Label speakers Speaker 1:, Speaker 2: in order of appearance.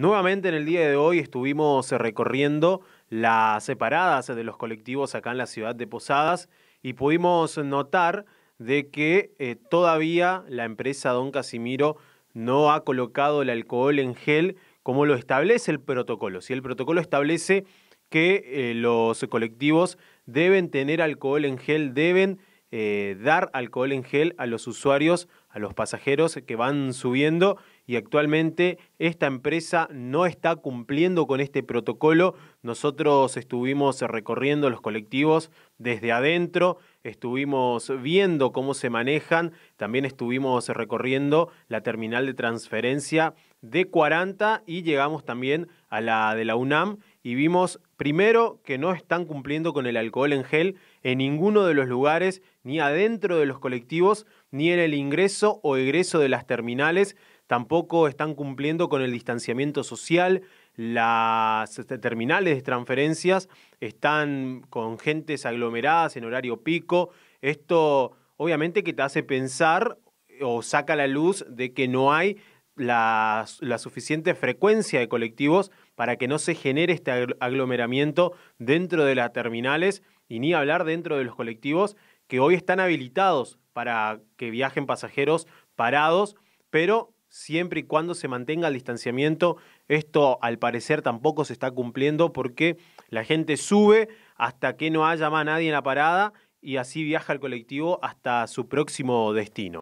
Speaker 1: Nuevamente en el día de hoy estuvimos eh, recorriendo las separadas eh, de los colectivos acá en la ciudad de Posadas y pudimos notar de que eh, todavía la empresa Don Casimiro no ha colocado el alcohol en gel como lo establece el protocolo. Si el protocolo establece que los colectivos deben tener alcohol en gel, deben dar alcohol en gel a los usuarios, a los pasajeros que van subiendo y actualmente esta empresa no está cumpliendo con este protocolo. Nosotros estuvimos recorriendo los colectivos desde adentro, estuvimos viendo cómo se manejan, también estuvimos recorriendo la terminal de transferencia de 40 y llegamos también a la de la UNAM y vimos primero que no están cumpliendo con el alcohol en gel en ninguno de los lugares, ni adentro de los colectivos, ni en el ingreso o egreso de las terminales tampoco están cumpliendo con el distanciamiento social, las este, terminales de transferencias están con gentes aglomeradas en horario pico. Esto obviamente que te hace pensar eh, o saca la luz de que no hay la, suficiente frecuencia de colectivos para que no se genere este aglomeramiento dentro de las terminales y ni hablar dentro de los colectivos que hoy están habilitados para que viajen pasajeros parados, pero siempre y cuando se mantenga el distanciamiento. Esto al parecer tampoco se está cumpliendo porque la gente sube hasta que no haya más nadie en la parada y así viaja el colectivo hasta su próximo destino.